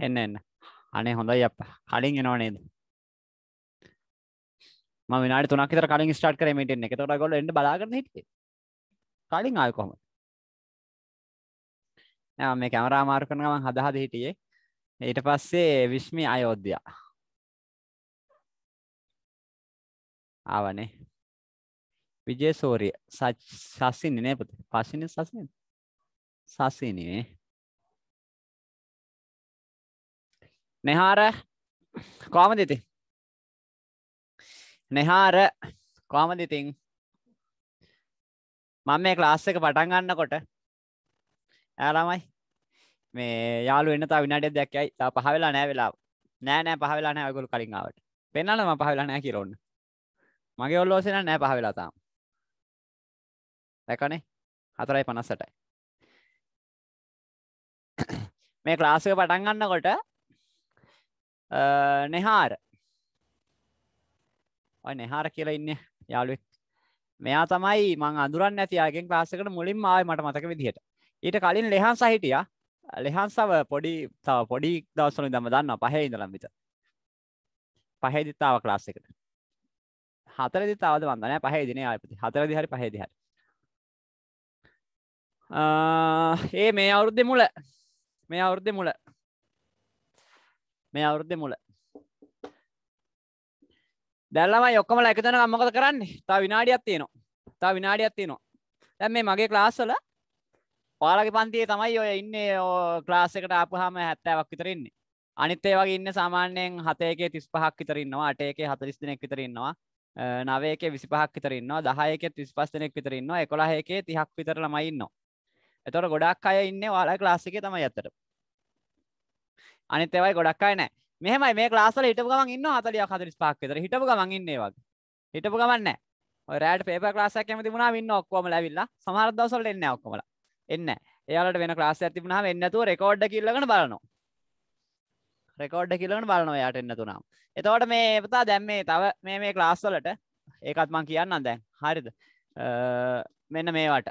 එන්න එන්න අනේ හොඳයි අප කලින් එනවා නේද මම විනාඩි 3ක් විතර කලින් ස්ටාර්ට් කරේ මීටින් එක. එතකොට ඔයගොල්ලෝ එන්න බලාගෙන හිටියේ. කලින් ආවේ කොහොමද? නෑ මේ කැමරා මාරු කරන ගමන් හද හද හිටියේ. ඊට පස්සේ විශ්මි අයෝධ්‍යා. ආවනේ. විජේසෝරිය සසින්නේ නේ පුතේ. පස්සිනේ සසිනේ. සසිනේ. නෙහාර කොහමද ඉතින් නෙහාර කොහමද ඉතින් මම මේ ක්ලාස් එක පටන් ගන්නකොට ඈ මේ යාළුවෝ එන්න තව විනාඩියක් දෙකක් යයි. තව පහ වෙලා නෑ වෙලාව. නෑ නෑ පහ වෙලා නෑ ඔයගොල්ලෝ කලින් ආවට. පෙන්නන්න මම පහ වෙලා නෑ කියලා ඕන්න. මගේ ඔල්ලෝසේ නෑ පහ වෙලා තාම. දැකනේ 4:58යි. මේ ක්ලාස් එක පටන් ගන්නකොට නෙහාර ඔයි නෙහාර කියලා ඉන්න යාළුවෙක් මෙයා තමයි මං අඳුරන් නැතියාගෙන් පාසකට මුලින් ආය මට මතක විදිහට ඊට කලින් ලෙහන් සහිටිය ලෙහන්සව පොඩි තව පොඩි දවසනු දම දන්න පහේ ඉඳලම්බිත පහේදිත්තාව ක්ලාස්සකට හතරදි තාවද වන්දනය පහේ දින ආයපති හතරදි හරි පහේදි හරි ඒ මේ අවුරුද්දෙ මුල මේ අවුරුද්දෙ මුල මේ අවුරුද්දේ මුල. දැන් ළමයි ඔක්කොමලා එකතු වෙනකම් මොකද කරන්නේ? තව විනාඩියක් තියෙනවා. තව විනාඩියක් තියෙනවා. දැන් මේ මගේ ක්ලාස් වල පාලගේ පන්තියේ තමයි ඔය ඉන්නේ ක්ලාස් එකට ආපුවාම 70ක් විතර ඉන්නේ. අනිත් ඒ වගේ ඉන්නේ සාමාන්‍යයෙන් 7 එකේ 35ක් විතර ඉන්නවා, 8 එකේ 40 දිනක් විතර ඉන්නවා. නවයක විසිපහක් විතර ඉන්නවා දහයකෙත් විස්පස් දෙනෙක් විතර ඉන්නවා එකොළහයකේ තිහක් විතර ළමයි ඉන්නවා එතොට ගොඩක් අය ඉන්න වාලා ලාසික තමයි ඇතට අනිත් ඒවයි ගොඩක් අය නැහැ. මෙහෙමයි මේ ක්ලාස් වල හිටපු ගමන් ඉන්නවා 40ක් 45ක් විතර. හිටපු ගමන් ඉන්නේ ඒ වගේ. හිටපු ගමන් නැහැ. ඔය රෑට පේපර් ක්ලාස් එකක් එහෙම තිබුණාම ඉන්න ඔක්කොම ලැවිලා. සමහර දවස් වලට එන්නේ නැහැ ඔක්කොමලා. එන්නේ නැහැ. එයාලට වෙන ක්ලාස් එකක් තිබුණාම එන්නේ නැතුව රෙකෝඩ් එක ඉල්ලගෙන බලනවා. රෙකෝඩ් එක ඉල්ලගෙන බලනවා එයාට එන්න තුනම. එතකොට මේ පුතා දැන් මේ තව මේ මේ ක්ලාස් වලට ඒකත් මං කියන්නම් දැන්. හරිද? මෙන්න මේවට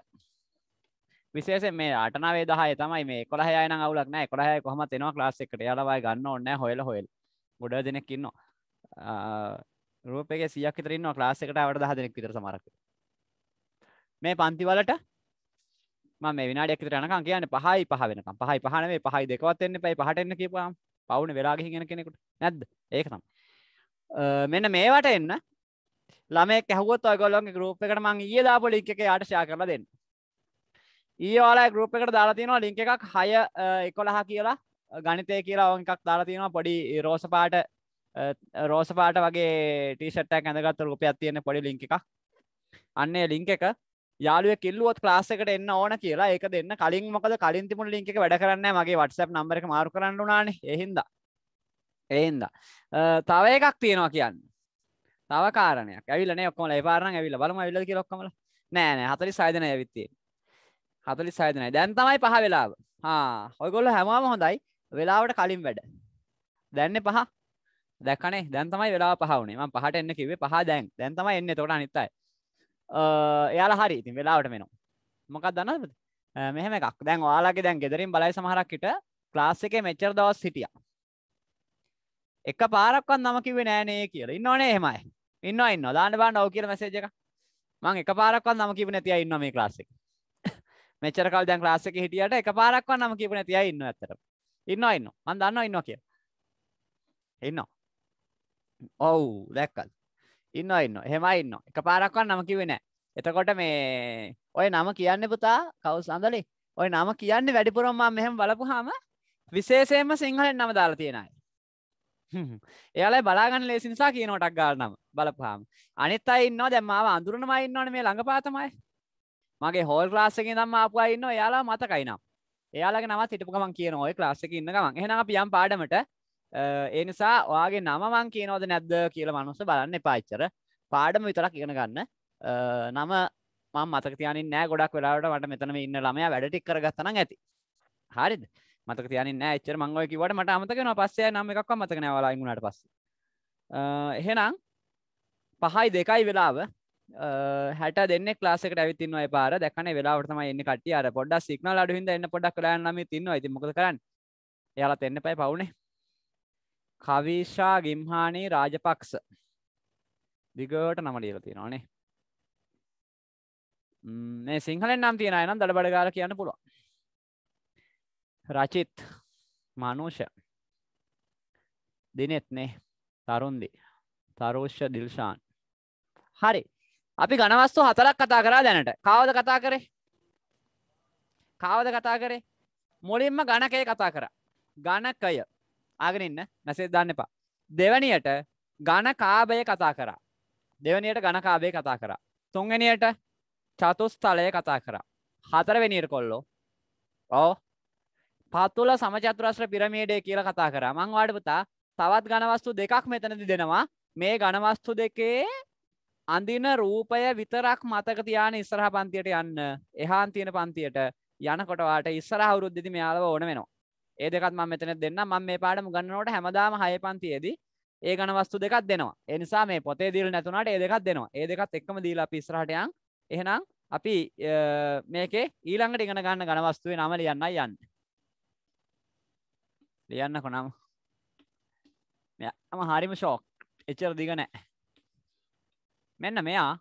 විශේෂෙන් මේ අටනාවේ දහය තමයි මේ කොළ හයන අවුලක් නෑ කොළ හය කොහම තෙනවා ලාස්සෙකට යලවයි ගන්න ඔන්න හොල හොල් ගොඩ දෙනෙක්කින්නවා රූපේ සියක් තරන්න ලාස්සෙකට අවට දහ දෙනෙක් විතර සමරක් මේ පන්තිවලට මේ විනාඩක් තරනකම් කියන පහයි පහ වෙනකම් පහයි පහනේ පහයි දෙකවත් එන්න පයි පහටන්න කියපුම් පවුන වෙලාගහිගෙන කෙනෙකුට නැද්ද ඒකනම් මෙන්න මේවට එන්න ළමෙක් ඇහුවත් ඔයගොල්ලොන්ගේ ගරුප් එකට මං ඊයේ දාපොලි එක යාට ෂයා කරලා දෙන්න ඒවාලා ගරුප් එකට දාලා තියෙනවා ලිංක එකක් හය එකොළහ කියලා ගනිතය කියලා එකක් දාලා තියෙනවා පොඩි රෝසපාට රෝසපාට වගේ ටීෂට ඇඳගත්ත රුපයක් තියෙන පොඩි ලිංක එකක් අන්නේ ලිංක එක යාලුව කිල්ලුවත් ලාස්සකට එන්න ඕන කියලා ඒක දෙන්න කලින් මොකද කලින් තිබුණ ලිංක එක වැඩ කරන්න මගේ වටසප් නම්බර එක මාරු කරන්න උනානේ එහින්ද එහින්ද තව එකක් තියෙනවා කියන්න තව කාරණයක් ඇවිල්ලා නේ ඔක්කොම ලේ පාරණ ඇවිල්ලා බලමු ඇවිල්ලා කියලා ඔක්කොමලා නෑ නෑ 46 දෙනා ඇවිත් තියෙනවා හතලි සයදනයි දැන් තමයි පහ වෙලාව ඔයගොල්ල හැමම හොඳයි වෙලාවට කලින් වැඩ දැන්න පහ දැකනේ දැන් තමයි වෙලා පහුනේ ම පහට එන්න කිවේ පහ දැන් දැන් තමයි එන්න තොට අනිත්තයි එයාලා හරි ඉතින් වෙලාවට මෙනවා මොකක් දන්නද මෙහම එකක් දැන් යාලාගේ දැන් ගෙදරින් බලයි සමහරක්කට ක්ලාස් එක මෙච්චර දවස් සිටිය එක පාරක්වත් නමකිවේ නෑනේ කියල ඉන්න ඕනේ හෙමයි ඉන්න ඉන්න දාන්න බන්න ඔව කියල මැසේජ එක මං එක පාරක්වත් නමකිව නැතිය ඉන්න මේ ක්ලාසික මෙචර කල් දැන් ක්ලාස් එකේ හිටියට එකපාරක්වත් නම කියපු නැති අය ඉන්නවා ඇත්තටම. ඉන්නවා ඉන්නවා. මම දන්නවා ඉන්නවා කියලා. ඉන්නවා. ඔව් දැක්කද? ඉන්නවා ඉන්නවා. එහෙමයි ඉන්නවා. එකපාරක්වත් නම කිව්වේ නැහැ. එතකොට මේ ඔය නම කියන්නේ පුතා කවුස් අඳලේ? ඔය නම කියන්නේ වැඩිපුරම මම මෙහෙම බලපුවාම විශේෂයෙන්ම සිංහලෙන් නම දාලා තියෙන අය. එයාලයි බලාගන්න ලේසි නිසා කියන කොටක් ගාලා නම බලපුවාම. අනිත් අය ඉන්නවා දැන් මාව අඳුරනවා ඉන්නවනේ මේ ළඟපාතමයි. මගේ හෝල් ලාසක දම් අපවා ඉන්න යාලා මතකයිනම් එයාලගේ නමත් හිටපු ගමන් කියන ඔය ලාස්සක ඉන්න ගමන් එහෙන අපි යම් පාඩමට ඒ නිසා ඔයාගේ නම මං කියනෝද නැද්ද කියලා මනුස බලන්න පාච්චර පාඩම විතරක් ඉගෙන ගන්න නම මතක තියන නෑ ගොඩක් වෙලාට මට මෙතනම ඉන්න ළමය වැඩටික් කරගත්තන ඇති හරිද මතක තියන නෑචර මංගව කිවට මට අමතකෙන පස්සේ නම එකක් මතක නෑවලාගුණට පස්ස එහෙනම් පහයි දෙකයි වෙලාව හැට දෙන්න ලාසක ඇවිතින්න පාර දැකන වෙලාවටම එන්න කට අර පොඩ සික්නල අඩුහිද එන්න පොඩක් කරන්නම තින්න ඇති මොක කරන්න යාලත් එන්න පයි පවුනේ කවිශා ගිම්හානී රාජපක්ෂ දිගට නම ලියල තියෙනවානේ මේ සිංහලෙන් නම් තියෙන නම් දඩ බඩගාල කියන්න පුළුවන් රචිත් මනුෂ දිනෙත් නේ තරුන්දි තරෝෂ්‍ය දිල්ශාන් හරි අපි ඝනවස්තු හතරක් කතා කරා දැනට. කාවද කතා කරේ? කාවද කතා කරේ? මුලින්ම ඝනකය කතා කරා. ඝනකය. ආගෙන ඉන්න. මැසේජ් දාන්න එපා. දෙවැනියට ඝන කාබය කතා කරා. දෙවැනියට ඝන කාබය කතා කරා. තුන්වැනියට චතුස්තලය කතා කරා. හතරවෙනියට කොල්ලෝ. ඔව්. පතුල සමචතුරස්‍ර පිරමීඩය කියලා කතා කරා. මං වාඩි පුතා තවත් ඝනවස්තු දෙකක් මෙතනදි දෙනවා. මේ ඝනවස්තු දෙකේ අඳින රූපය විතරක් මතක තියාන ඉස්සරහ පන්තියට යන්න එහාන් තියෙන පන්තියට යනකොටවාට ඉස්සර අවුරුද්ධදි මෙයාලව ඕන වෙනවා ඒදකත් ම මෙතන දෙන්න ම මේ පාඩම ගන්නනට හැමදාම හය පන්තියේදී ඒ ගන වස්තු දෙකක් දෙනවා එනිසා මේ පොතේ දිල් නැතුනට ඒ දෙකක් දෙනවා ඒ දෙකත් එක්ම දීලා පිස්රටයන් එහෙනම් අපි මේකේ ඊළඟට ඉගෙන ගන්න ගනවස්තුවේ නම ලියන්න යන්න ලියන්න කොනම් මෙම හරිම ශෝක් එච්චර දිගනෑ මෙන්න මෙයා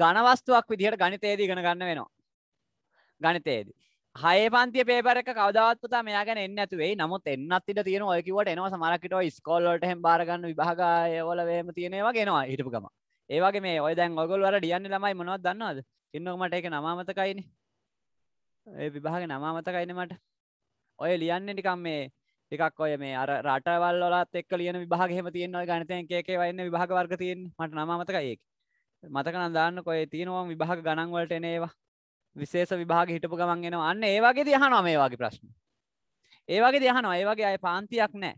ඝනවස්තුවක් විදිහට ගණිතයේදී ඉගෙන ගන්න වෙනවා. ගණිතයේදී. හයේ පන්තිය පේපර් එක කවදාවත් පුතා මෙයා ගැන එන්නේ නැතු වෙයි. නමුත් එන්නත් ඉඩ තියෙන ඔය කිව්වට එනවා සමහරක් විට ඔය ස්කෝල් වලට හැම බාර ගන්න විභාග වල වේම තියෙන ඒවා ගෙනවා හිටපු ගම. ඒ වගේ මේ ඔය දැන් ඔයගොල්ලෝ අර ඩියන්නේ ළමයි මොනවද දන්නවද? ඉන්නකො මට ඒක නම මතකයිනේ. ඒ විභාගේ නම මතකයිනේ මට. ඔය ලියන්නේ නිකන් මේ එකක් ඔය මේ අර රටවල්ලත් එක් ලියන විභාගහම තියන ගනතයන් ඒකේ වන්න විභාග වර්ග තියෙන් මට නමතකයෙක් මතක නදාන්න කොය තියෙනවම් විභාග ගණන්වලට එනේවා විශේෂ විභාග හිටපු ගමන්ගෙනවා අන්න ඒවාගේ දයහනවා මේ වගේ ප්‍රශ්න ඒවාගේ දයහනවා ඒවාගේ අය පාන්තියක් නෑ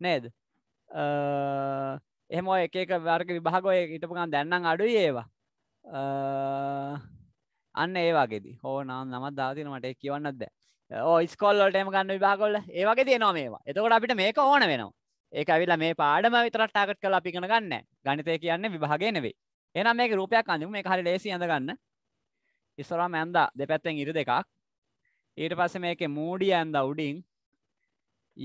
නේද එහෙම එකක වර්ග විභාගොය හිටපුගන් දැන්නම් අඩු ඒවා අන්න ඒවාගේද හෝ නම් නමත් දාතින මට කියවන්නත් දෑ ඉස්කොල්ලටම ගන්න විභාගොල්ල ඒවගේ තියනවා මේවා එතකොට අපිට මේක ඕන වෙනවා ඒක ඇවිල්ලා මේ පාඩම විතරක් ටාගට් කරලා අපි ඉගෙන ගන්න ගණිතය කියන්නේ විභාගය නෙවෙයි එහෙනම් මේක රූපයක් අඳිමු මේක හරි ලේසි අඳ ගන්න ඉස්සරහම ඇඳා දෙපැත්තෙන් ඉර දෙකක් ඊට පස්සේ මේකේ මූඩිය ඇඳා උඩින්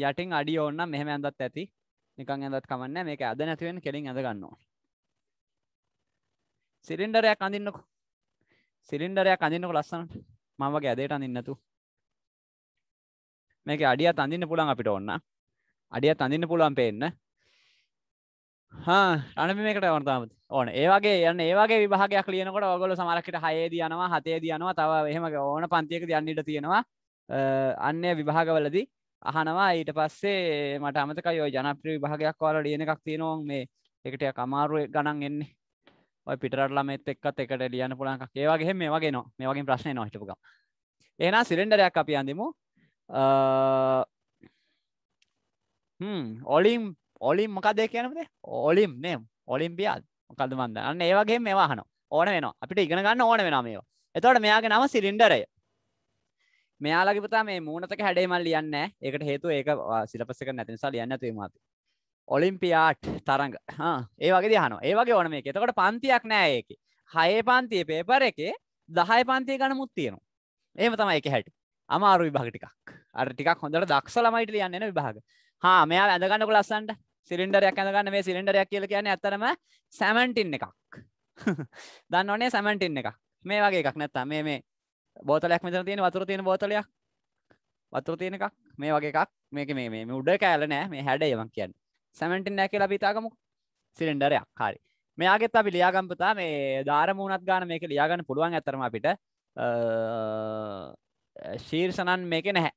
යටින් අඩිය ඕන නම් මෙහෙම ඇඳත් ඇති නිකන් ඇඳත් කමක් නැහැ මේක ඇද නැති වෙන්න කෙලින් ඇඳ ගන්න ඕන සිලින්ඩරයක් අඳින්නකෝ සිලින්ඩරයක් අඳින්නකෝ ලස්සනට මම වගේ ඇදේට අඳින්න නැතුව මේක අඩියත් අඳන්න පුළන් අපිට ඔන්න අඩියත් අඳන්න පුළුවන් පේන්න රනපි මේකට වන්තාමති ඕන ඒවගේ යන්න ඒවගේ විභාගයක් ලියනකොට ඔගොල සමරක්කට හයේද යනවා හතේ දයනවා තව එහෙම ඕන පන්තියක දයන්නට තියෙනවා අන්න විභාගවලදී අහනවා ඊට පස්සේ මට අමතකයෝ ජනප්‍රී විභාගයක් වල ලියන එකක් තියෙනවා මේ එකටය කමාරුව ගණන් එන්නේ ඔය පිටරටලම එක්කත් එකට ලියන්න පුළන්ක් ඒවාගේ මේ වගේ නො මේ වගේ ප්‍රශ්නය නොහිටපුක් ඒනා සිරෙන්ඩරයක් අපි අඳමු ඔලිම් ඔලිම් මොකදේ කියනද ඔලිම් නේම් ඔලිම්පියල් මොකද මන්ද අන්න ඒවගේ මෙවාහන ඕන වෙන අපිට ඉගෙන ගන්න ඕන වෙන මේෝ එතවට මෙයාගේ නම සිලින්ඩරය මෙයාලගේ පුතා මේ මූුණතක හැඩේමල් ලියන්න ඒකට හේතු ඒක සිලපසක නැතිනිසා ලියන්න තුීමති ඔලිම්පියාට් තරඟ ඒ වගේ දහන ඒවගේ ඕන මේ එතකොට පන්තියක් නෑ ඒක හයේ පන්තිය පේපර එක දහය පන්තිය ගන මුත්තියනු ඒම තමයි එක හැට අමාරු විභාගටිකක් අටිකක් හොඳට දක්ෂ ළමයිට ලියන්න එන විභාග හා මෙයා ඇඳගන්නක ලස්සන්ට සිලින්ඩරයක් ඇඳගන්න මේ සිලින්ඩරයක් කියල කියන්නේ ඇතරම සැමන්ටින් එකක් දන්න ඕනේ සැමන්ටින් එකක් මේ වගේ එකක් නැත්තා මේ මේ බෝතලයක් මෙතන තියෙන වතුර තියෙන බෝතලයක් වතුර තියෙන එකක් මේ වගේ එකක් මේක මේ මේ උඩ කෑල නෑ මේ හැඩ යමක් කියන්න සැමටින් නෑ කියලා පිතාගමු සිලින්ඩරයක් හරි මෙයාගෙත් අපි ලියාගම්පතා මේ ධාරමූුණත් ගාන මේක ලියාගන්න පුළුවන් ඇතරම අපිට ශීර්ෂණන් මේක නැහැ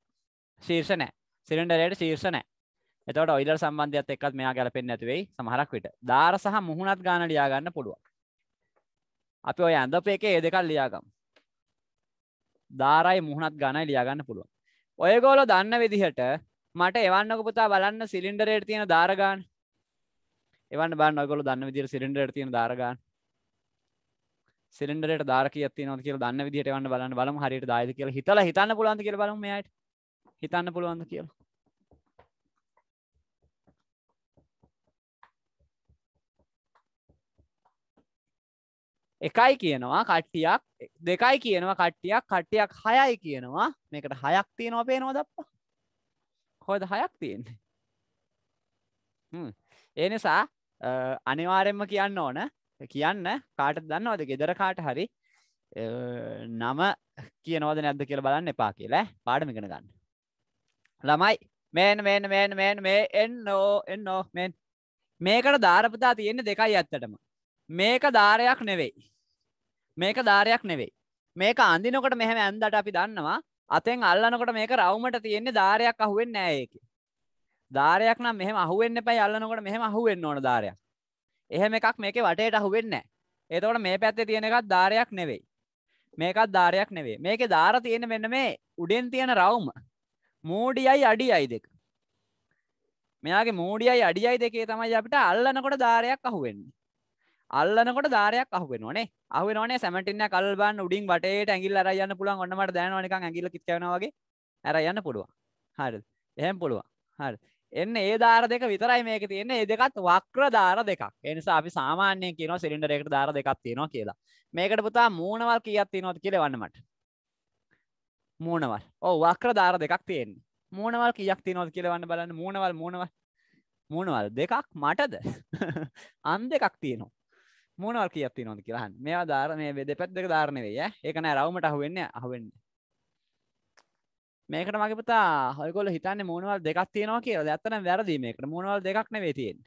ශීර්ෂ නෑ සිලින්ඩරයට ශීර්ෂ නෑ එතවට ඔයිලර් සම්බන්ධයත් එක්කත් මෙයා ගැලපෙන් ඇතිවෙයි සමහරක් විට දාර සහ මුහුණත් ගාන ලියාගන්න පුළුවන් අපි ඔය ඇඳප එක ඒ දෙකල් ලියාගම් දාරයි මුහුණත් ගණයි ලියාගන්න පුළුවන් ඔයගෝලො දන්න විදිහට මට එවන්නක පුතා බලන්න සිලින්ඩරයට තියෙන දාරගාන එවන්න බන්න ඔගොල දන්න විදිර සිලින්ඩරට තියෙන දාරගාන සිලින්ඩරට දාර කිය තිනො කියල දන්න විදිට වන්න බලන්න බලම හරියට දායද කියල හිතල හිතන්න පුලන්ති කියල බලමයට හිතන්න පුළුවන්ද කියලා එකයි කියනවා කට්ටියක් දෙකයි කියනවා කට්ටියක් කට්ටියක් හයයි කියනවා මේකට හයක් තියෙනවා පේනවා දප්පා හොද හයක් තියෙන්නේ ඒ නිසා අනිවාරෙන්ම කියන්න ඕන කියන්න කාට දන්නවද ගෙදර කාට හරි නම කියනවද නැද්ද කියල බලන්න එපා කියලා පාඩමිගෙන ගන්න ළමයි මේන මේන මේන මේන මේ එන්නෝ එන්නෝ මෙන් මේකට ධාරපතා තියෙන්නේ දෙකයි ඇත්තටම මේක ධාරයක් නෙවෙයි මේක ධාරයක් නෙවෙයි මේක අඳිනකොට මෙහම ඇන්දට අපි දන්නවා අතෙන් අල්ලනකොට මේක රවමට තියෙන්නේ ධාරයක් අහුවෙන් නෑයකි ධාරයක් නම් මෙහම අහුවෙන්න්න පැයි අල්ලනකොට මෙහම අහුවෙන්න්න ඕන ධාරයක් එහෙම එකක් මේක වටේට අහුවෙන්න එතකොට මේ පැත්තේ තියෙන එකත් ධාරයක් නෙවෙයි මේකත් ධාරයක් නෙවේ මේක ධාර තියෙන මෙන්න මේ උඩෙන් තියෙන රවුම මෝඩියයි අඩියයි දෙක මෙයාගේ මෝඩියයි අඩියයි දෙකේ තමයි අපිට අල්ලනකොට ධාරයක් අහුවෙන්නේ අල්ලනකොට ධාරයක් අහුවෙන නේ අහුවෙනනේ සැමටින්න කල්බන් උඩින් බටේට ඇගිල් අර යන්න පුළුවන් ඔන්නමට දැනවනික ඇගිල කිත්වනවාගේ ඇර යන්න පුළුවන් හරි එහෙම පුළුවන් හරි එන්න ඒ ධාර දෙක විතරයි මේක තියන්නේ ඒ දෙකත් වක්්‍ර ධාර දෙකක් එනිසා අපි සාමාන්‍යය කියන සිලින්ඩරෙකට ධාර දෙකක් තියෙනවා කියලා මේකට පුතා මූුණවල් කියත් තියනොත් කියලවන්නමට මූනවල් ඕ වක්‍ර ධාර දෙකක් තියෙන් මූනවල් කියක් තියනොත් කියලවන්න බලන්න මූනවල් මූනවල් මූනවල් දෙකක් මටද අන් දෙකක් තියනවා මූනවල් කියක් තියනොද කියලහන් මේවා ධාර මේ වෙද පැත් දෙක ධාරණවෙය ඒකන රවමට අහුවෙන්න අහුවෙන්න මේකට මගේ පතා හොල්ගොල හිතන්න මූනවල් දෙකක් තියෙනවා කියලා ඇත්තන වැරදීමේකට මූනවල් දෙකක් නෙවේ තියෙන්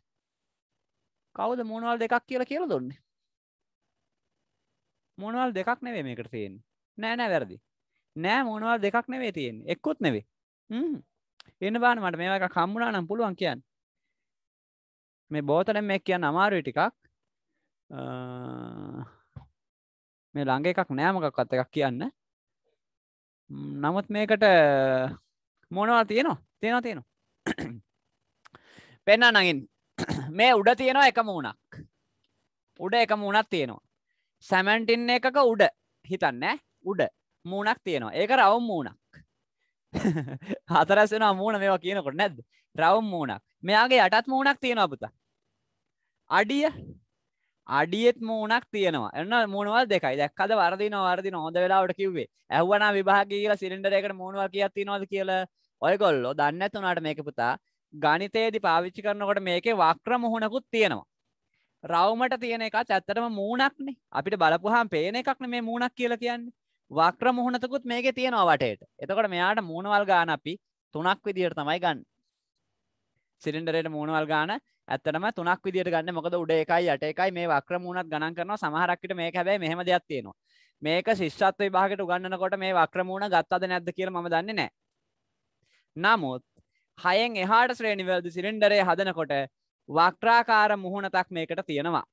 කවුද මූනවල් දෙකක් කියලා කියලා දුන්නේ මූනවල් දෙකක් නෙවේ මේකට තියෙන් නෑනෑ වැරදි නෑ මොනවා දෙකක් නෙවේ තියෙන් එක්කුත් නෙවේ එන්න බාන මට මේ එක කම්මුණා නම් පුළුවන් කියන්න මේ බෝතන මේ කියන්න අමාරුව ටිකක් මේ ළඟ එකක් නෑමකක්ත් එකක් කියන්න නමුත් මේකට මොනවා තියෙනවා තියෙනවා තියෙනවා පෙන්න්න නගින් මේ උඩ තියෙනවා එකම වුණක් උඩ එකම වුණත් තියෙනවා සැමැන්ටින් එකක උඩ හිතන්න උඩ මූුණක් තියෙනවා ඒක රවම් මූුණක් හතරැසෙන මූුණ මේවා කියනකොට නැද්ද රවම් මූුණක් මෙයාගේ යටත් මූුණක් තියෙනවා පුතා අඩිය අඩියත් මූුණක් තියෙනවා එන්න මුණවල් දෙකයි දැක්කද වරදින වරදි හොඳ වෙලාවට කිව්වේ ඇහවන විභාග කියලා සිරින්ඩරයකට මූුණවා කියත් තිනවාද කියලා ඔයගොල්ලෝ දන්න ඇතුනාට මේක පුතා ගනිතයේදි පාවිච්චි කරනකොට මේකේ වක්‍ර මුහුණකුත් තියෙනවා රවමට තියෙන එකත් ඇත්තටම මූුණක්නේ අපිට බලපුහම් පේන එකක්න මේ මූුණක් කියල කියන්නේ වක්‍ර මුහුණතකුත් මේක තියෙනවා වටේට එතකොට මෙයාට මූුණවල් ගාන අපි තුනක් විදියට තමයි ගන්න සිලින්ඩරයට මූුණවල් ගාන ඇත්තනම තුනක් විදිට ගන්න මොකද උඩ එකයි යට එකයි මේ වක්‍ර මුණත් ගණන් කරන සමහරක්කට මේ හැබැයි මෙහම දෙයක් තියෙනවා මේක ශිෂ්ත්ව විභාගට උගන්නකොට මේ වක්‍ර මුණ ගත්තද නැද්ද කියල ම දන්නේ නෑ නමුත් හයෙන් එහාට ශ්‍රේණිවල්ද සිලින්ඩරේ හදනකොට වක්්‍රාකාර මුහුණතක් මේකට තියෙනවා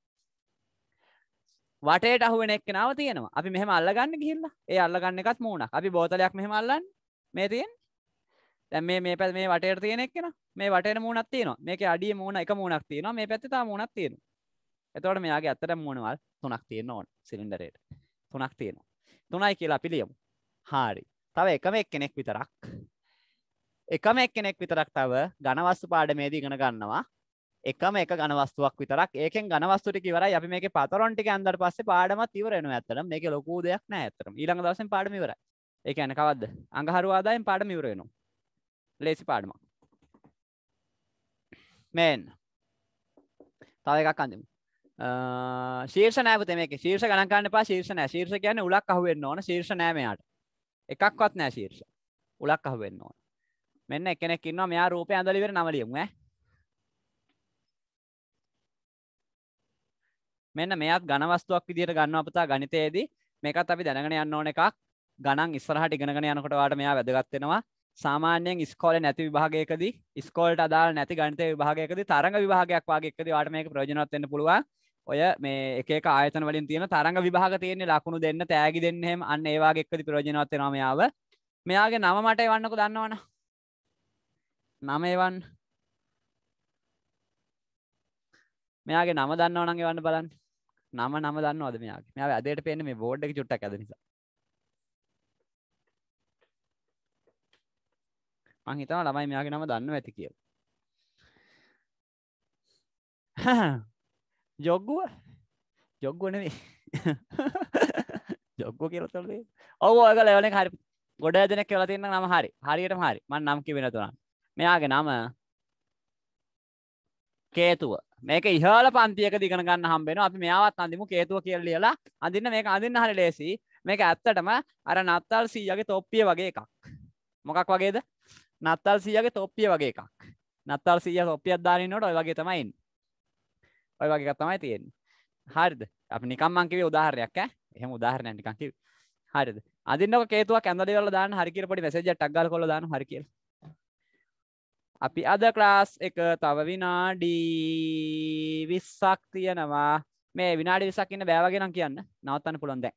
වටේට අහුවෙන එක්කෙනාව තියෙනවා අපි මෙහම අල්ලගන්න ගිහිල්ලා ඒ අල්ලගන්න එකත් මූුණක් අපි බෝතලයක් මෙහම අල්ලන්න මේ තියෙන් දැම් මේ මේ පැත් මේ වටේට තියෙන එක්කෙන මේ වට මූනත් තියන මේක අඩිය මූුණ එක මූුණක් තියෙන මේ පැත්තා මූුණක් තියෙන එතවට මෙයාගේ අත්තට මූුණවල් තුනක් තියෙන ඕන සිලින්ඩරේට තුනක් තියෙනවා තුනයි කියලා පිළියමු හාරි තව එකම එක් කෙනෙක් විතරක් එකම එක් කෙනෙක් විතරක් තව ගණවස්තු පාඩමේදී ඉගෙන ගන්නවා එකම එක ගනවස්තුවක් විතරක් ඒකෙන් ගනවස්තුටි කිවර අපි මේ පතරොන්ටික ඇන්දර පස්සේ පාඩමත් ඉවරෙන ඇතරම් මේ ලොකූ දෙයක් නෑ ඇතරම් ඊළඟ දවසෙන් පාඩමිවර එක ඇන කවද අඟහරුවාදායෙන් පාඩම ඉවරෙනු ලේසි පාඩමක් මෙන් තව එකක් අඳමු ශීර්ෂ නෑපත මේක ශීර්ෂ ගණකාන්න පා ශීර්ෂ නෑ ශීර්ෂ කියන්න උලක් අහුවෙන්න ඕන ශීර්ෂ නෑමයාට එකක්වත් නෑ ශීර්ෂ උලක් අහුවෙන්න ඕන මෙන්න එකනෙක් ඉන්නවා මෙයා රූපය ඇඳලිවර නවලියමු ඈ මෙන්න මෙයත් ගණවස්තුවක් විදිට ගන්න අපතා ගනිතයේදී මේකත් අපි දැනගෙන යන්න ඕන එකක් ගණන් ඉස්සරහට ඉගෙනගෙන යනකොටවාට මෙයා වැදගත්වෙනවා සාමාන්‍යයෙන් ස්කෝල නැති විභාගයකදී ස්කෝල්ට අදාල් නැති ගණතය විභාගයකද තරඟ විභාගයක් වගේකද වාට මේක ප්‍රජනත්වෙන්න පුළුවන් ඔය මේ එක ආයතන වලින් තියෙන තරඟ විභාග තියන්නේ ලකුණු දෙන්න තෑගි දෙන්නෙම අන්න ඒවාගේක්කති ප්‍රෝජනවත් නමයාව මෙයාගේ නම මට එවන්නක දන්නවන නමේවන් මෙයාගේ නම දන්නවනගේ වන්න බලන්න නම නම දන්න අද මෙයාගේ මෙයා අදයට පේන මේ බෝඩ් එක චුට්ටක් ඇද නිසා මං හිතනවා ළමයි මෙයාගේ නම දන්නව ඇති කියලා ජොග්ගුව ජොග්ගුව නෙවෙයි ජොග්ගුව කියලා තලේ ඔව් ඔයගල ලෙවල් එක හරි ගොඩ දෙනෙක් කියලා තියෙන නම හරි හරියටම හරි මම නම් කිව්වේ නැතුණා මෙයාගේ නම කේතුව මේක ඉහල පන්තියක දිගන ගන්න හම්බෙන අපි මෙයාවත් අඳමු කේතුව කියල් ලියලා අඳන්න මේක අඳන්න හරි ලේසි මේක ඇත්තටම අර නත්තල් සීයගේ තොප්පිය වගේ එකක් මොකක් වගේද නත්තල් සීයගේ තොප්පිය වගේ එකක් නත්තල් සීය තොප්පියක් දානන්නට ඔය වගේ තමයින් ඔය වගේ තමයි තියෙන් හරිද අප නිකම්මංකිවේ උදාහරයක් එහෙම උදාහරණය නිකංකිව හරිද අදින්නක කේතුව කැඳලිවල දාන්න හරිකිර පොඩි මෙසේජ ටක්ගල් කොල දාන හරිකිර අපි අද ක්ලාස් එක තව විනාඩි විස්සක් තියෙනවා මේ විනාඩි විසක් ඉන්න බෑවගෙනම් කියන්න නවත්තන්න පුළොන් දැන්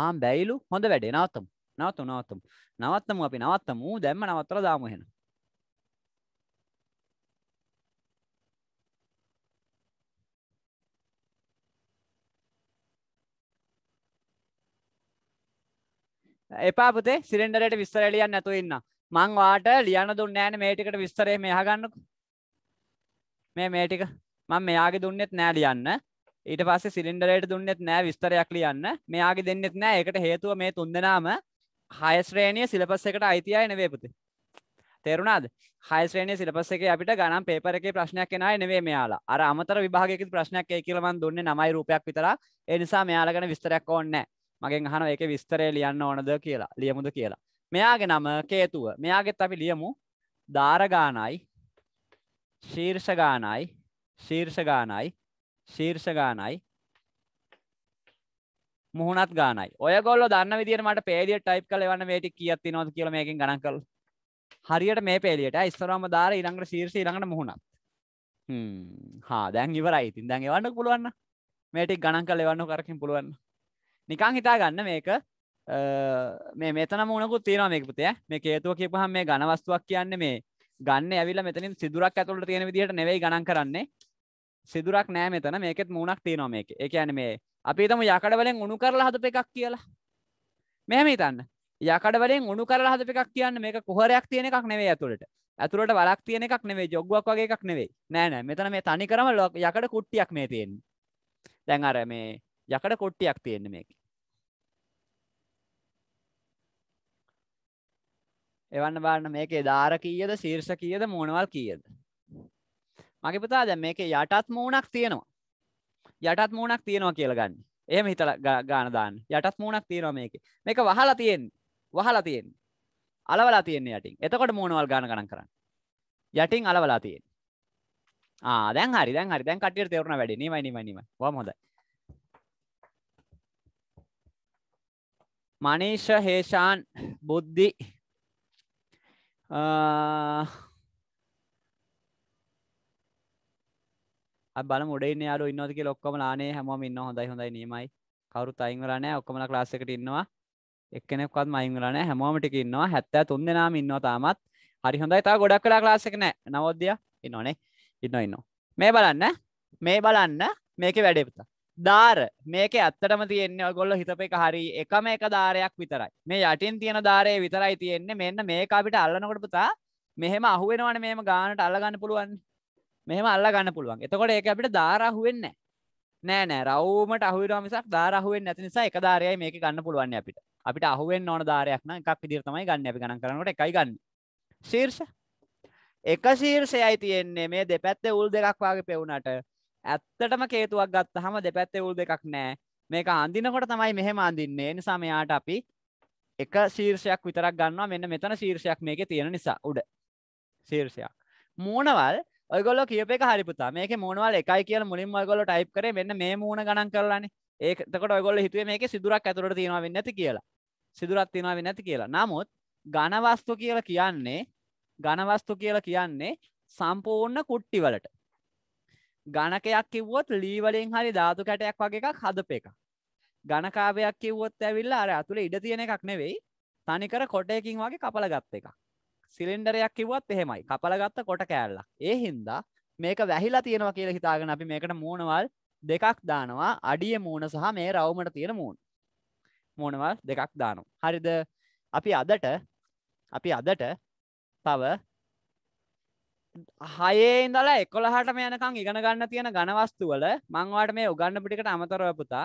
ආම් බැයිලු හොඳ වැඩේ නවත්තමු නවතු නවත්තමු නවත්තමු අපි නවත්තමු දැම්ම නවත්තර දාමු එහෙනම් එපාපතේ සිරෙන්ඩරට විස්තර ලියන්න නැතු ඉන්න මං වාට ලියන්න දුන්න ෑන මේටිකට විස්තරේ මෙහගන්නකු මේ මේටික මං මෙයාගේ දුන්නෙත් නෑ ලියන්න ඊට පස්සේ සිලින්ඩරයට දුන්නෙත් නෑ විස්තරයක් ලියන්න මෙයාගේ දෙන්නෙත් නෑ එකට හේතුව මේ තුන්දෙනාම හයස්ශ්‍රේණිය සිලපස් එකට අයිතියයි නවේපති තේරුණාද හයස්ශ්‍රේණය සිලපස් එක අපිට ගනම් පේපර එක ප්‍රශ්නයක් කෙනයි නෙවේ මෙයාලා අර අමතර විභාගක ප්‍රශ්නයක් ඒ කියලවන් දුන්න නමයි රූපයක් විතර එනිසා මෙයාලගන විස්තරයක් ඕන්නෑ මගෙන් අහන එක විස්තරය ලියන්න ඕනද කියලා ලියමුද කියලා මෙයාගේ නම කේතුව මෙයාගෙත් අපි ලියමු ධාරගානයි ශීර්ෂගානයි ශීර්ෂගානයි ශීර්ෂගානයි මුහුණත් ගානයි ඔයගොල්ලො දන්න විදිර මට පේලිය ටයිප් කල වන්න වැටි කියත් නොද කියල මේකින් ගණන් කළ හරියට මේ පේලියට ඉස්සරම දාර ඉරංගට ශීර්ෂ ඉරඟට මුහුණත් හා දැන් ඉවරයි ඉතින් දැන් එවන්න පුළුවන්න මේටික් ගණන් කල එවන්න කරකින් පුළුවන්න නිකං හිතා ගන්න මේක මේ මෙතන මුණකුත් තියෙනවා මේක පුතේ මේ හේතුව කියපුහම මේ ඝනවස්තුවක් කියන්නේ මේ ගන්න ඇවිල්ලා මෙතනින් සිදුරක් ඇතුළට තියෙන විදිහට නෙවෙයි ගණන් කරන්නේ සිදුරක් නෑ මෙතන මේකෙත් මූණක් තියෙනවා මේක. ඒ කියන්නේ මේ අපි හිතමු යකඩ වලින් උණු කරලා හදපු එකක් කියලා. මෙහෙම හිතන්න. යකඩ වලින් උණු කරලා හදපු එකක් කියන්නේ මේක කුහරයක් තියෙන එකක් නෙවෙයි ඇතුළට. ඇතුළට වලක් තියෙන එකක් නෙවෙයි ජොග්ගුවක් වගේ එකක් නෙවෙයි. නෑ නෑ මෙතන මේ තනි කරම යකඩ කුට්ටියක් මේ තියෙන්නේ. දැන් අර මේ යකඩ කොට්ටියක් තියෙන මේක. එවන්න බලන්න මේකේ ධාර කීයද ශීර්ෂ කීයද මූණවල් කීයද මගේ පුතා දැන් මේකේ යටත් මූණක් තියෙනවා යටත් මූණක් තියෙනවා කියලා ගන්න. එහෙම හිතලා ගාන දාන්න. යටත් මූණක් තියෙනවා මේකේ. මේක වහලා තියෙන්නේ. වහලා තියෙන්නේ. අලවලා තියෙන්නේ යටින්. එතකොට මූණවල් ගාන ගණන් කරන්න. යටින් අලවලා තියෙන්නේ. ආ දැන් හරි දැන් හරි දැන් කට්ටියට තේරුණා වැඩේ. නිමයි නිමයි නිමයි. වහම හොඳයි. මනේෂ හේෂාන් බුද්ධි බල මුඩේ යාරු ඉන්නවතික ලොක්කම ලානේ හැමෝම ඉන්න හොඳයි හොඳයි නීමයි කවරුත් අයිංගලනෑ ඔක්කමල ලාසකට ඉන්නවා එක්කනෙක්වත් මයිංගලන හැමෝමටික ඉන්නවා හැත්තෑ තුන් දෙනාම ඉන්නවා තාමත් හරි හොඳයි තා ගොඩක් කලා ලාසක නෑ නවොද්‍යය ඉන්නනේ ඉන්න ඉන්න මේ බලන්න මේ බලන්න මේක වැඩේපුතා දාර මේක ඇත්තටම තියෙන්නේ ඔගොල්ල හිතපේ හරි එකම එක දාරයක් විතරයි මේ යටින් තියෙන දාරය විතරයි තියෙන්නේ මෙන්න මේ අපිට අල්ලනකොට පුතා මෙහෙම අහුවෙනවන මෙම ගානට අල්ලගන්න පුළුවන් මෙහම අල්ලගන්න පුළුවන් එතකොට ඒක අපිට දාරහුවෙන්න නෑ නෑ රවමට අහුවවා මිසක් දාරහුවෙන් ඇති නිසා එක දාරයයි මේක ගන්න පුළුවන් අපිට අපිට අහුවෙන් ඕන දාරයක්න එකක් විදිරතමයි ගන්න අපි ගණන් කරනට එකයි ගන්න ශීර්ෂ එක ශීර්ෂයයි තියෙන්නේ මේ දෙපැත්තේ උල් දෙකක් වගේ පෙවුනට ඇත්තටම කේතුවක් ගත්තහම දෙපැත්තේ උල් දෙකක් නෑ මේක අඳිනකොට තමයි මෙහෙම අඳින්නේ නිසා මෙයාට අපි එක ශීර්ෂයක් විතරක් ගන්නවා මෙන්න මෙතන ශීර්ෂයක් මේක තියෙන නිසා උඩ ශීර්ෂයක් මූුණවල් ඔයගොල කියපේ හරිපුතා මේක මූුණවල් එකයි කිය මුලින් ඔයගොල ටයිප් කර මෙන්න මේ මූුණ ගණන් කරලාන ඒකට ඔයගොල හිතුව මේක සිදුරක් ඇතුරට තියෙනවා නැති කියලා සිදුරත් තියෙනවා නැති කියලා නමුත් ගණවස්තු කියලා කියන්නේ ගණවස්තු කියලා කියන්නේ සම්පූර්ණ කුට්ටිවලට ගණකයක් කිව්වොත් ලීවලින් හරි ධාතු කැටයක් වගේ එකක් හදප එක ගණකාවයක් කිව්වොත් ඇවිල්ලා අර ඇතුළ ඉඩ තියෙන එකක් නෙවෙයි තනිකර කොටයකින් වගේ කපල ගත්ත එකක් සිලින්ඩරයක් කිව්වත් එහෙමයි කපල ගත්ත කොට කෑල්ලක් ඒ හින්දා මේක වැහිලා තියෙනවා කියල හිතාගෙන අපි මේකට මූුණවල් දෙකක් දානවා අඩිය මූුණ සහ මේ රවමට තියෙන මූුණ මූුණවල් දෙකක් දානවා හරිද අපි අදට අපි අදට තව හයේ ඉඳලා එකොළහට මේයනකං ඉගෙන ගන්න තියෙන ගණවස්තු වල මංවාට මේ උගන්න පිටිකට අමතරව පුතා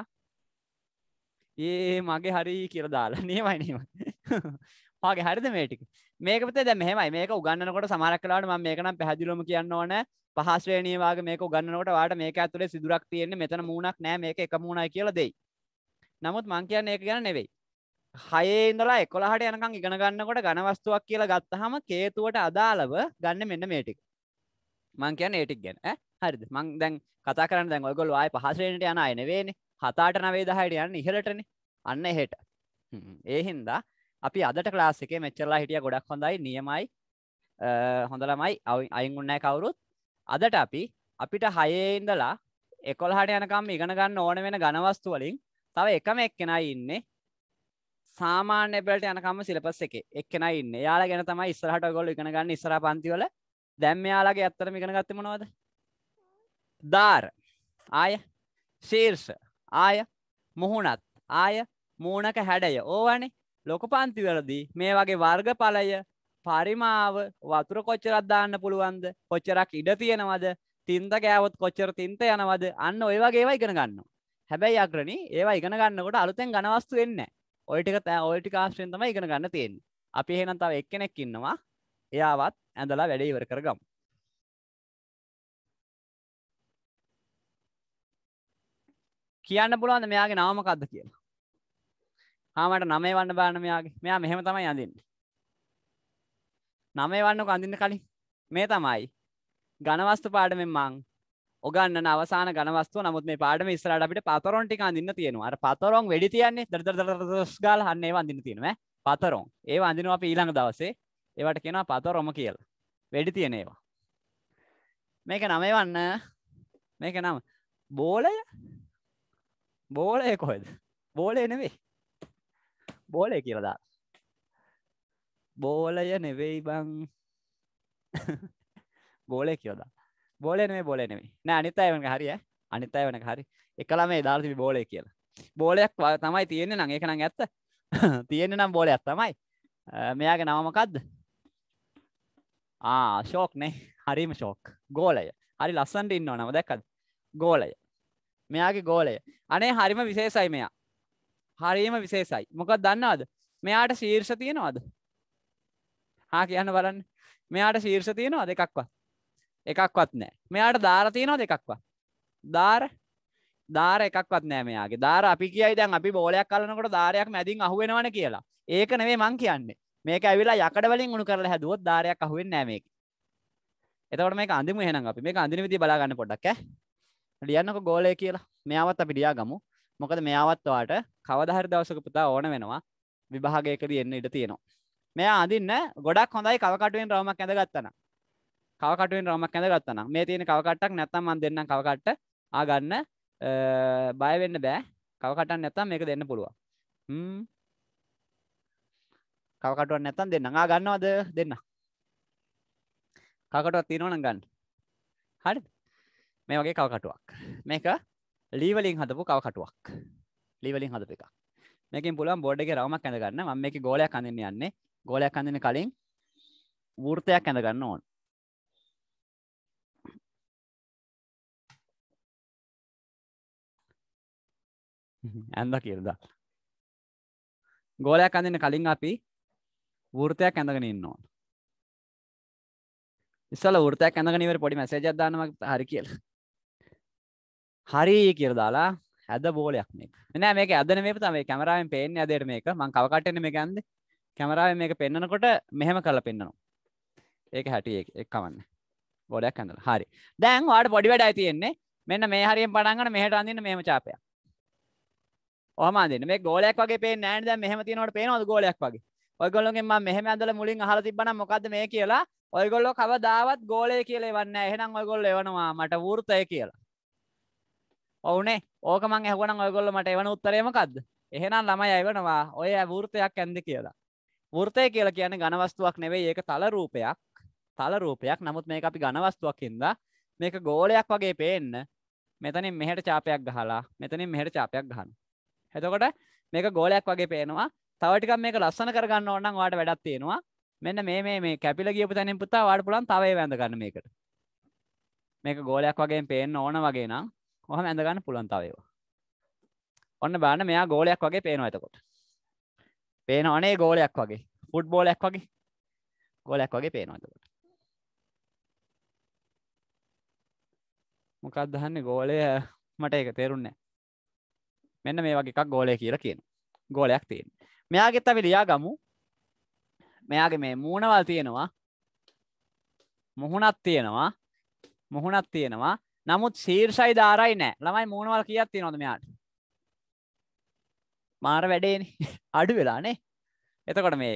ඒ මගේ හරි කියර දාලා නියමයිනීම පාගේ හරිද මේටික මේකත දැ මෙහමයි මේක උගන්නකොට සමරක් කලාට ම මේකනම් පැදිලොම කියන්න ඕන පහස්ශ්‍රේණීවාගේ මේක උගන්නකොට වාට මේක ඇතුලේ සිදුරක් තියෙන්නේ මෙතන මූුණක් නෑ මේක එක මූුණයි කියල දෙයි නමුත් මං කියන්න ඒක ගැන නෙවෙයි හයේඉඳලා එකොළහට යනකං ඉගෙන ගන්නකොට ගණවස්තුවක් කියලා ගත්තහම කේතුවට අදාළව ගන්න මෙන්න මේටික් මං කියන්න ඒටික් ගැන හරිද මං දැන් කතා කරන්න දැන් ඔගොල් අය පහසරෙන්ට යන අයනවේනි හතාට නවේ දහයට යන්න ඉහලටන අන්න එහෙට ඒහින්දා අපි අදට ලාසික මෙච්චරලා හිටිය ගොඩක් හොඳයි නියමයි හොඳලමයි අයිගුන්නෑ කවුරුත් අදට අපි අපිට හයේඉඳලා එකොල්හට යනකම් ඉගෙන ගන්න ඕන වෙන ගණවස්තු වලින් තව එකම එක්කෙනයි ඉන්නේ සාමාන්‍ය පෙලට යනකම සිලපස් එක එක්කෙන ඉන්න යාලා ගැන තම ඉස්රහට ගොල එකන ගන්න ඉස්ර පන්තිවල දැම් යාලාගේ ඇත්තර මිකන ගත්තම නොවද ධාර ආය ශීර්ෂ ආය මුහුණත් ආය මූනක හැඩය ඕවනේ ලොක පන්තිවලදී මේ වගේ වර්ගඵලය පරිමාව වතුර කොච්චරත් දාන්න පුළුවන්ද කොච්චරක් ඉඩ තියෙනවද තින්ද ගෑවොත් කොච්චර තින්ත යනවද අන්න ඔය වගේ ඒවා ඉගෙන ගන්න හැබැයි අග්‍රණී ඒවා ඉගෙන ගන්නකොට අලුතෙන් ගනවස්තු වෙන්නේ ඔයිටික තෑ ඔල්ටි කාස්ටෙන් තම ඉගෙන ගන්න තියෙන් අපි හෙනම් තව එක්කෙනෙක් ඉන්නවා එයාවත් ඇඳලා වැඩ ඉවර කරගම් කියන්න පුළුවන්ද මෙයාගේ නාමකක්ද කියලා හාමට නමේ වන්න බාන මෙයාගේ මෙයා මෙහෙම තමයි අඳින්න නමේ වන්න කඳින්න කලින් මේ තමයි ගණවස්තු පාඩමෙන් මං ඔගන්න අවසාන ගනවස්තුව නමුත් මේ පාඩම ඉස්සරට අපිට පතරොන්ටික අඳන්න තියෙනවා පතරොන් වැඩි තියන්නේ දරදරදස්ගල් හන්නේ වඳන්න තියෙනවා පතරොන් ඒ අඳනවා අප ඊළඟ දවසේ ඒවට කෙනවා පතරොම කියලා වැඩි තියනේවා මේක නමේ වන්න මේක නම බෝලය බෝලය කොහෙද බෝලය නෙවෙයි බෝලය කියලදා බෝලය නෙවෙයි බං බෝලය කියලදා බෝලනේ බෝලනෙම නෑ අනිතයි වන හරිය අනිතයි වන හරි එකලා මේ දාර්තිි බෝලය කියලා බෝලයක් තමයි තියෙන නං එක නං ඇත්ත තියෙන නම් බෝලයක් තමයි මෙයාගේ නවමකක්ද ශෝක් නේ හරිම ශෝක් ගෝලය හරි ලස්සන්ට ඉන්න නම දැක්කද ගෝලය මෙයාගේ ගෝලය අනේ හරිම විශේෂයි මෙයා හරිම විශේෂයි මොකක් දන්නවාද මෙයාට ශීර්ෂ තියෙනවාද හා කියන්න බලන්න මෙයාට ශීර්ෂ තියෙනවා දෙකක්වත් එකක්වත් නෑ මෙයාට දාර තියෙනවා දෙකක්වත් දාර දාර එකක්වත් නෑ මෙයාගේ දාර අපි කියයි දැන් අපි බෝලයක් කලනකොට දාරයක් මැදින් අහුවෙනවන කියලා ඒක නෙවේ මං කියන්නේ මේක ඇවිලා යකඩ වලින් උණු කරලා හැදුවොත් දාරයක් අහුවෙන්නේ නෑ මේක එතකොට මේක අඳිමු එහෙනම් අපි මේක අඳින විදිය බලා ගන්න පොඩ්ඩක් ඈ ලියන්නකෝ ගෝලය කියලා මෙයාවත් අපි ලියාගමු මොකද මෙයාවත් ඔයාට කවදා හරි දවසක පුතා ඕන වෙනවා විභාගයකදී එන්න ඉඩ තියෙනවා මෙයා අඳින්න ගොඩක් හොඳයි කවකටුවෙන් රවමක් ඇඳගත්තනම් කවකටුවෙන් රමක් ඇඳ ගත්තනම් මේ තියෙන කවකටක් නැත්තම් මන් දෙන්නම් කවකට ආගන්න බයවෙන්න බෑ කවකටක් නැත්තම් මේක දෙන්න පුළුවන් කවකටුවක් නැත්තම් දෙන්න ආ ගන්නවද දෙන්න කවකටුවක් තියෙනවා නම් ගන්න හරි මේ වගේ කවකටුවක් මේක ලීවලින් හදපු කවකටුවක් ලීවලින් හදපු එකක් මේකෙන් පුළුවන් බෝඩ් එකේ රවුමක් ඇඳ ගන්න මම මේකේ ගෝලයක් අඳින්න යන්නේ ගෝලයක් අඳින්න කලින් වෘත්තයක් ඇඳ ගන්න ඕන ඇඳ කියරද ගෝලයක් අඳන්න කලින් අපි වෘතයක් ඇඳගෙන ඉන්න ඕන ඉස්සල ෘතයක් ඇඳගනිවට පොඩි මැසේජදදානමක් හරි කියල හරි කියරදාලා හැද බෝලයක් මේ නෑ මේක අදන මේ තම කැමරාවෙන් පේෙන් අදේට මේක මං කවකටන මේ ගැන්ද කැමරාව මේක පෙන්න්නනකොට මෙහෙම කල පෙන්න්නනවා ඒක හැටිය එක්කවන්න ගොඩක් ඇඳල හරි දැන් වාට පොඩි වැඩ තියෙන්නේ මෙන්න මේ හරියෙන් පඩගන්න මෙහට අඳන්න මේම චාපයක් ඔහම අඳින්න මේ ගෝලයක් වගේ පේන්නේ නැහැ නේද දැන් මෙහෙම තියෙනකොට පේනවද ගෝලයක් වගේ ඔයගොල්ලොන්ගෙන් මම මෙහෙම ඇඳලා මුලින් අහලා තිබ්බනම් මොකද්ද මේ කියලා ඔයගොල්ලෝ කවදාවත් ගෝලය කියලා එවන්නේ නැහැ එහෙනම් ඔයගොල්ලෝ එවනවා මට වෘතය කියලා ඔවුනේ ඕක මං ඇහුවනම් ඔයගොල්ලෝ මට එවන උත්තරේ මොකද්ද එහෙනම් ළමයි අයවනවා ඔය වෘතයක් ඇන්ද කියලා වෘතය කියලා කියන්නේ ඝන වස්තුවක් නෙවෙයි ඒක තල රූපයක් තල රූපයක් නමුත් මේක අපි ඝන වස්තුවක් හින්දා මේක ගෝලයක් වගේ පේන්න මෙතනින් මෙහෙට චාපයක් ගහලා මෙතනින් මෙහෙට චාපයක් ගහනවා හතකොට මේක ගෝලයක් වගේ පේනවා තවටික මේක ලස්සන කරගන්න ඕන්නම් වාට වැඩක් තියෙනවා මෙන්න මේ මේ මේ කැපිල ගියපු තැනින් පුතා වාට පුලන් තවයි වැඳගන්න මේකට මේක ගෝලයක් වගේ පේන්න ඕන වගේ නම් ඔහම ඇඳගන්න පුළන් තවයවා ඔන්න බාන මෙයා ගෝලයක් වගේ පේනවා එතකොට පේන අනේ ගෝලයක් වගේ ෆුට් බෝලයක් වගේ ගෝලයක් වගේ පේනවා එතකොට මොකක්දහන්නේ ගෝලය මට එක තේරුන්නේ මෙන්න මේ වගේ එකක් ගෝලය කියලා කියන ගෝලයක් තියෙන මෙයාගෙත් අපි ලියා ගමු මෙයාගේ මේ මූුණවල් තියෙනවා මුහුණත් තියෙනවා මුහුණත් තියෙනවා නමුත් සීර්ෂයි ධාරයි නෑ ළමයි මූුණවල් කියත් තියෙනොද මෙයාට මාර වැඩේන අඩු වෙලානේ එතකොට මේ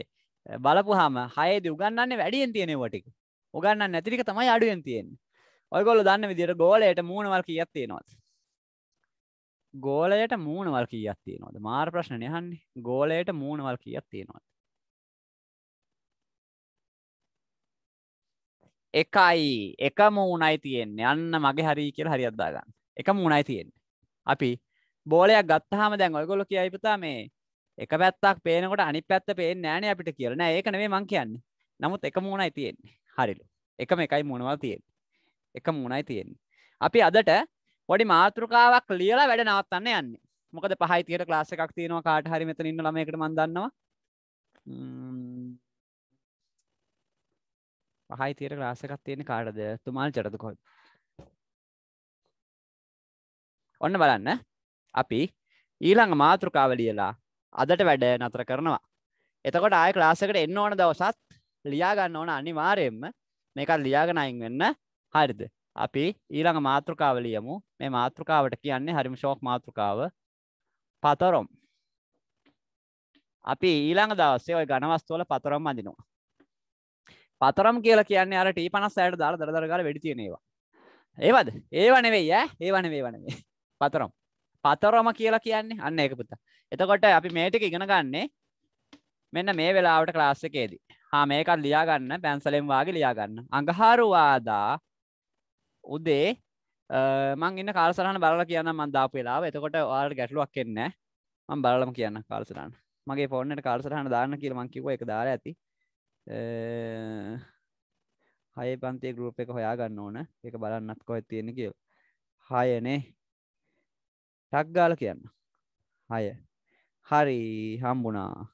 බලපුහම හයද උගන්නන්නේ වැඩියෙන් තියෙනවටික උගන්න නැතිරික තමයි අඩුවෙන් තියෙන් ඔයගොල දන්න විදිර ගෝලයට මූුණවල් කියත් තියෙනවත් ගෝලයට මූුණවල් කියත් තියෙනවද මාර් ප්‍රශ්න යහන්නේ ගෝලයට මූුණවල් කියත් තියෙනවද එකයි එක මූුණයි තියෙන්නේ යන්න මගේ හරි කියල හරි අද්දාගන්න එක මූුණයි තියෙන්නේ අපි බෝලයක් ගත්තහම දැන් ඔයගොල කියයිපතා මේ එක පැත්තක් පේනකොට අනි පැත්ත පේ නෑන අපිට කියලන ඒකනවේ මං කියන්නේ නමුත් එක මූුණයි තියෙන්නේ හරිලු එකම එකයි මුණවල් තියෙන්නේ එක මූුණයි තියෙන්නේ අපි අදට පොඩි මාතෘකාවක් ලියලා වැඩ නවත්තන්න යන්නේ මොකද පහයි තියට ලාස එකක් තියෙනවා කාට හරි මෙතන ඉන්න ළමයකට මන්දන්නවා පහයි තියට ලාස එකක් තියෙන කාටද තුමාල් චරද කොල් ඔන්න බලන්න අපි ඊළඟ මාතෘකාව ලියලා අදට වැඩ නතර කරනවා එතකොට ආය ලාසකට එන්න ඕන දවසත් ලියාගන්න ඕන අනිවාරයෙන්ම මේකත් ලියාගෙන අයින් වෙන්න හරිද අපි ඊළඟ මාතෘකාව ලියමු. මේ මාතෘකාවට කියන්නේ හරිම ෂෝක් මාතෘකාව. පතරොම්. අපි ඊළඟ දවස්සේ ওই ඝන වස්තු වල පතරොම් අඳිනවා. පතරම් කියලා කියන්නේ අර T56ට දාලා දරදර ගාලා වෙඩි තියෙන ඒවා. ඒවද? ඒව නෙවෙයි ඈ. ඒව නෙවෙයි ඒව නෙවෙයි. පතරම්. පතරම කියලා කියන්නේ අන්න ඒක පුතා. එතකොට අපි මේ ටික ඉගෙන ගන්නේ මෙන්න මේ වෙලාවට ක්ලාස් එකේදී. හා මේකත් ලියා ගන්න පැන්සලෙන් වාගේ ලියා ගන්න. අඟහරුවාදා උදේ මංගන්න කාල්සරහන බලලා කියන්න මන්දාප වෙලාව එතකොට වාල් ගැටලුවක් කෙන්න මං බලම කියන්න කාල්සරන්න මගේ පොන්නට කාල්සරහන දාන්න කියල මංකිව එක දාර ඇති හය පන්තිය ගරුප් එක හොයා ගන්න ඕන එක බලන්නත් කොහෙ තියෙන කිය හයනේ ටක් ගාල කියන්න හය හරි හම්බුණා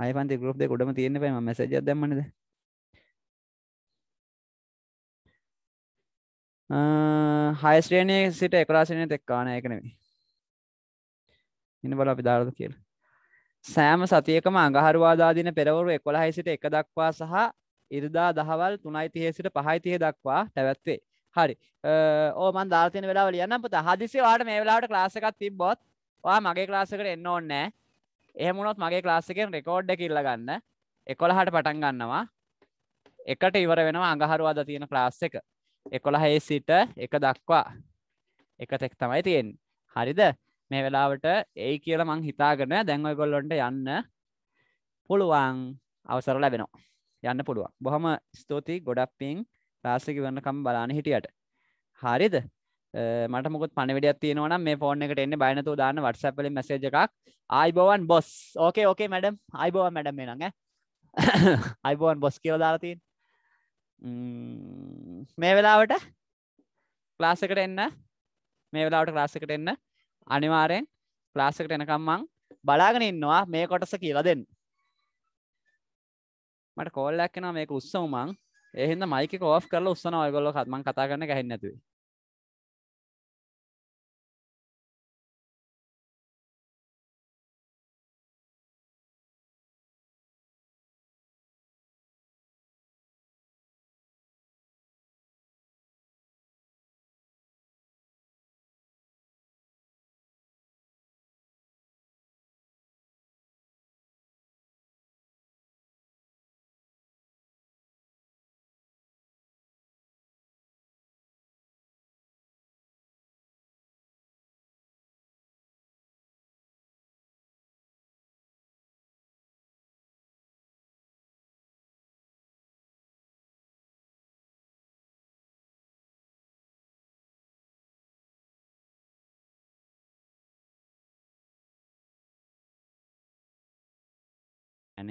හය පන්ති ගරුප් ගොඩම තියන්න පයි මසජ දැමනද හයස්්‍රේණය සිට එකරාශනය තෙක්කාන එකනෙවේ ඉන්න බල අපි දාරද කියල සෑම සතියකම අඟහරවාදාදින පෙරවරු එකොළ හයිසිට එක දක්වා සහ ඉරිදා දහවල් තුනයි තිය සිට පහයිතිය දක්වා පැවැත්වේ හරි ඕමන් දාතින වෙලා ලියන්න පුත හදිසි වාට මේ වෙලාට ලාසකත් තිබ්බොත් වා මගේ ලාසකට එන්න ඕන්නෑ එහමුණොත් මගේ ලාසිකෙන් රෙකෝඩ්ඩ කිල්ලගන්න එකොළ හට පටන් ගන්නවා එකට ඉවර වෙනවා අඟහරවාද තියෙන ලාස් එක එකොළහේ සිට එක දක්වා එක තෙක් තමයි තියෙන් හරිද මේ වෙලාවට ඒ කියල මං හිතාගෙන දැන්වයි ගොල්ලොන්ට යන්න පුළුවන් අවසර ලැබෙනවා යන්න පුළුවන් බොහොම ස්තුතියි ගොඩක් පින් ලාසික වන්නකම් බලාන හිටියට හරිද මට මුකුත් පණවිඩ තියෙනවන මේ ෆෝන් එකට එන්න බයනතු දාන්න වටසැපල මසේජ එකක් අයිබෝවන් බොස් ඕකේ ඕකේ මැඩම් අයිබෝව මැඩම් මේ නඟ අයිබෝවන් බොස් කියෝ දාරතිී මේ වෙලාවට ක්ලාසකට එන්න මේ වෙලාවට ක්ලාසකට එන්න අනිවාරයෙන් ක්ලාසකට එනකම්මං බලාගෙන ඉන්නවා මේ කොටස කියලා දෙන්න මට කෝල්ලක් එෙන මේක උත්සවමං එහින්ද මයික කෝ් කරල උත්සන ඔයගොල්ල කත්මන් කතා කරන්න ගැහින්නැතුවේ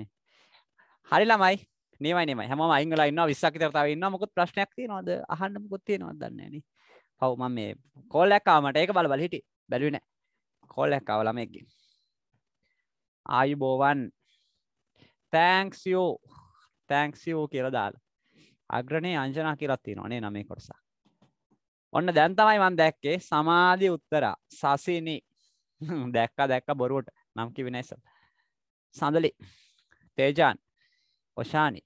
ප්‍රශ්නේ හරි ළමයි නේමයි නේමයි හැමෝම අයින් වෙලා ඉන්නවා 20ක් විතර තව ඉන්නවා මොකද ප්‍රශ්නයක් තියෙනවද අහන්න මොකද තියෙනවද දන්නේ නැහැ නේ පව් මම මේ කෝල් එකක් ආවා මට ඒක බල බල හිටියේ බැලුවේ නැහැ කෝල් එකක් ආවා ළමයෙක්ගෙන් ආයුබෝවන් තෑන්ක්ස් යෝ තෑන්ක්ස් යෝ කියලා දාලා අග්‍රණේ අංජනා කියලා තියෙනවා නේ නමේ කොටස ඔන්න දැන් තමයි මම දැක්කේ සමාධි උත්තරා සසිනි දැක්කා දැක්කා බොරුවට නම් කිව්වේ නැහැ සඳලි තේජාන් ඔෂානි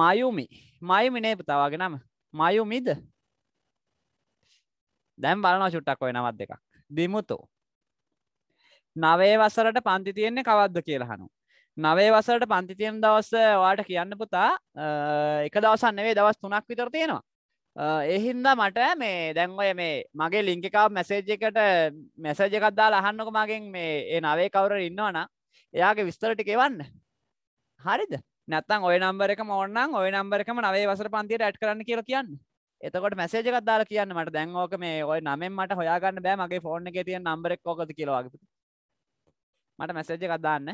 මයුමි මයුමි නේ පුතාවගේ නම මයුමිද දැම් බලන චුට්ටක් ඔය නවත් දෙකක් දිමුතු නවේ වසරට පන්ති තියෙන්නේ කවද්ද කියලා හනු නවේ වසරට පන්ති තියෙන දවස වාට කියන්න පුතා එක දවසන් නෙවේ දවස් තුනක් විතර තියෙනවා එහින්දා මට මේ දැන්වය මේ මගේ ලිංකිකාව මැසේජ් එකට මැසජ එකක්දා අහන්නක මගෙන් මේ ඒ නවේ කවුර ඉන්නවන එයාගේ විස්තරට කෙවන්න හරිද නැත්තන් ඔය නම්බර එක ඔන්නන් ඔය නම්බර එකම නවේ වසර පන්තියට ඇට් කරන්න කියලා කියන්න එතකොට මැසේජ කත්දාල කියන්න මට දැන්ෝක මේ ඔය නමෙන් මට හොයාගන්න බෑ මගේ ෆෝර්න එක තිය නම්බරෙක් කෝකද කියලවාගපු මට මැසේජ කත්දාන්න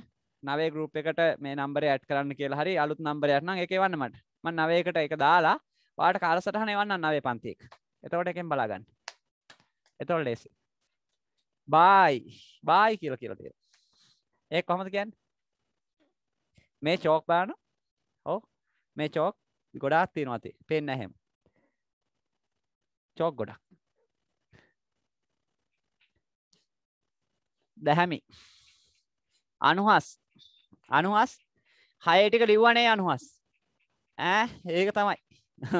නවේ ගරුප් එකට මේ නම්බර ඇට් කරන්න කියලා හරි අලුත් නම්බරයක්න එකවන්න මට ම නවයකට එක දාලා වාට කාරසටහන එවන්න නවේ පන්තියෙක් එතකොට එකෙන් බලාගන්න එතොල් ලෙසි බායි බායි කියල කියලා තියෙන ඒ කොහොමද කියන්න මේ චෝක් බාන ඔව මේ චෝක් ගොඩාක් තියෙනවා ඇති පෙන්න හැම චෝක් ගොඩක් දැහැමි අනුහස් අනුහස් හයටික ලිව්වනේ අනුහස් ඈ ඒක තමයි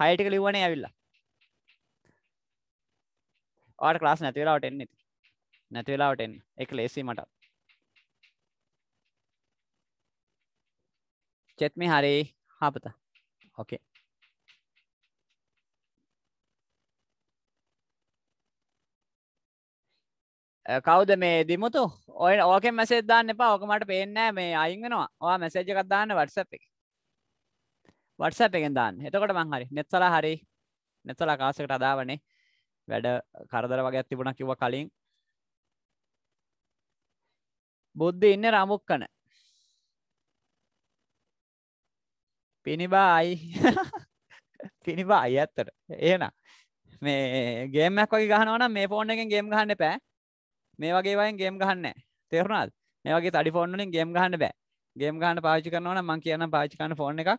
හයටික ලිව්වනේ ඇවිල්ලා ඔයාලට ක්ලාස් නැති වෙලාවට එන්න ඉතින් නැති වෙලාවට එන්න ඒක ලේසි මටත් චෙත් මේ හරි හපත ඕකේ කවුද මේ දිමුතු ඔය ඕකෙන් මැසේජ් දාන්න එපා ඕක මට පේන්නේ නැහැ මේ අයින් වෙනවා ඔයා මැසේජ් එකක් දාන්න WhatsApp එකේ WhatsApp එකෙන් දාන්න එතකොට මං හරි net සලා හරි net සලා කාසයකට අදාවනේ වැඩ කරදර වගේක් තිබුණා කිව්වා කලින් බුද්ධ ඉන්නේ රාමුක්කන පිණිබායි පිණිබා අයි ඇත්තට ඒන මේ ගේමක් වගේ ගහනවන මේ ෆෝන් එකෙන් ගේම් ගහන්න පෑ මේ වගේ වයින් ගේම් ගහන්න තෙරුණත් මේ වගේ තඩි ෆෝන්ලින් ගේම් ගහන්න බෑ ගේම් ගහන්න පාචි කරනවන මං කියන පාචිකන්න ෆෝන් එකක්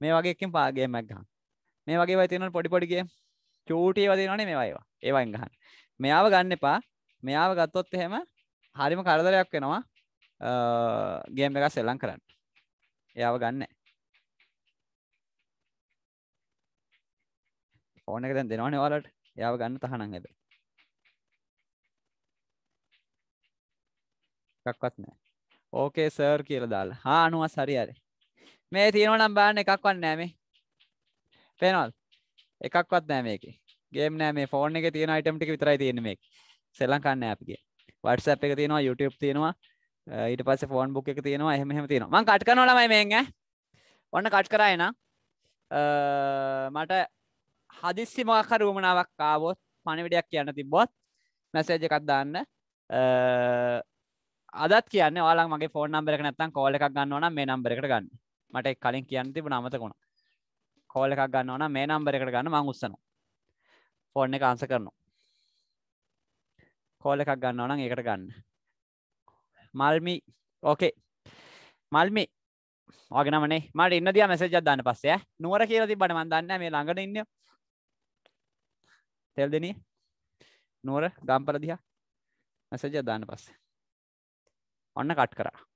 මේ වගේකින් පාගේමක් ගහන් මේ වගේ වතින පොඩිපොඩිගේ චූටිය වදිනනේ මේ වයිවා ඒවයින් ගහන්න මෙයාව ගන්න එපා මෙයාව ගත්තොත් එහෙම හරිම කරදරයක් වෙනවා ගේම් එක සෙල්ලං කරන්න එයාව ගන්න ෆෝන් එක දැන් දෙනවනේ ඔයාලට. එයාව ගන්න තහනම් හැබැයි. එකක්වත් නැහැ. ඕකේ සර් කියලා දාලා. හා 90 හරි හරි. මේ තියෙනවා නම් බලන්න එකක්වත් නැහැ මේ. පේනවද? එකක්වත් නැහැ මේකේ. ගේම් නැහැ මේ ෆෝන් එකේ තියෙන අයිටම් ටික විතරයි තියෙන්නේ මේකේ. ශ්‍රී ලංකාවේ නැහැ අපිගේ. WhatsApp එක තියෙනවා, YouTube තියෙනවා, ඊට පස්සේ ෆෝන් බුක් එක තියෙනවා, එහෙම එහෙම තියෙනවා. මම කට් කරනවා ළමයි මේෙන් ඈ. ඔන්න කට් කරා එනං. මට හදිස්සි මොකක්හර උමනාවක් ආවොත් පණවිඩයක් කියන්න තිබොත් මැසේජ එකත් දාන්න අදත් කියන්න වාලා මගේ ෆෝන් නම්බරක නැත්තන් කෝල එකක් ගන්න ඕන මේ නම්බරකට ගන්න මට කලින් කියන්න තිබ නමතකුණ කෝල එකක් ගන්න ඕන මේ නම්බරකට ගන්න මං උත්සනවා ෆෝන් එක අන්ස කරනවා කෝල එකක් ගන්න ඕන ඒකට ගන්න මල්මි ඕකේ මල්මි ඕගෙනමනේ මට ඉන්න දිය මැසේජත් දාන්න පස්සේ නුවර කියලති බට මන්දන්න මේ ළඟට ඉන්න තෙල් දෙනී නුවර ගම්පල දිහා මැසජ දාන්න පස්සේ ඔන්න කට් කරා